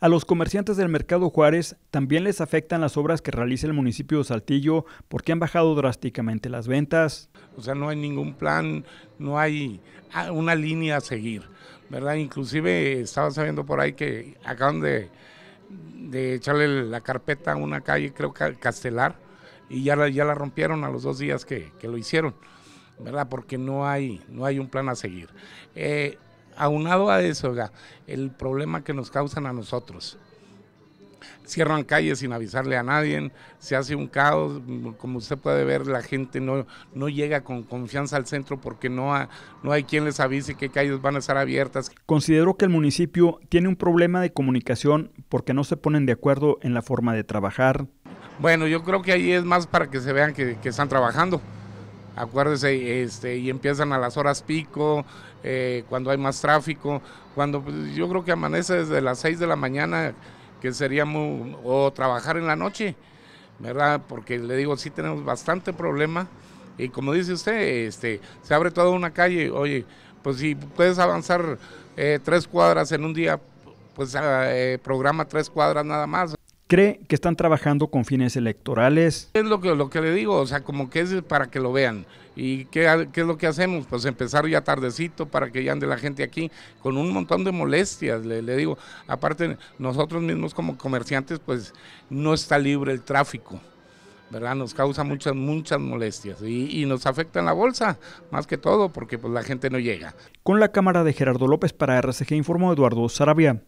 A los comerciantes del mercado Juárez también les afectan las obras que realiza el municipio de Saltillo porque han bajado drásticamente las ventas. O sea, no hay ningún plan, no hay ah, una línea a seguir, ¿verdad? Inclusive estaba sabiendo por ahí que acaban de, echarle la carpeta a una calle, creo que Castelar, y ya la, ya la rompieron a los dos días que, lo hicieron, ¿verdad? Porque no hay, no hay un plan a seguir. Eh, aunado a eso, el problema que nos causan a nosotros. Cierran calles sin avisarle a nadie, se hace un caos, como usted puede ver, la gente no, no llega con confianza al centro porque no, no hay quien les avise qué calles van a estar abiertas. Considero que el municipio tiene un problema de comunicación porque no se ponen de acuerdo en la forma de trabajar. Bueno, yo creo que ahí es más para que se vean que, que están trabajando acuérdese, este, y empiezan a las horas pico, eh, cuando hay más tráfico, cuando pues, yo creo que amanece desde las 6 de la mañana, que sería muy, o trabajar en la noche, ¿verdad? Porque le digo, sí tenemos bastante problema, y como dice usted, este, se abre toda una calle, oye, pues si puedes avanzar eh, tres cuadras en un día, pues ah, eh, programa tres cuadras nada más cree que están trabajando con fines electorales. Es lo que, lo que le digo, o sea, como que es para que lo vean. ¿Y qué, es lo que hacemos? Pues empezar ya tardecito para que ya ande la gente aquí con un montón de molestias, le, digo. Aparte, nosotros mismos como comerciantes, pues no está libre el tráfico. ¿verdad? Nos causa muchas, muchas molestias y, y, nos afecta en la bolsa, más que todo, porque pues, la gente no llega. Con la cámara de Gerardo López para RCG informó Eduardo Sarabia.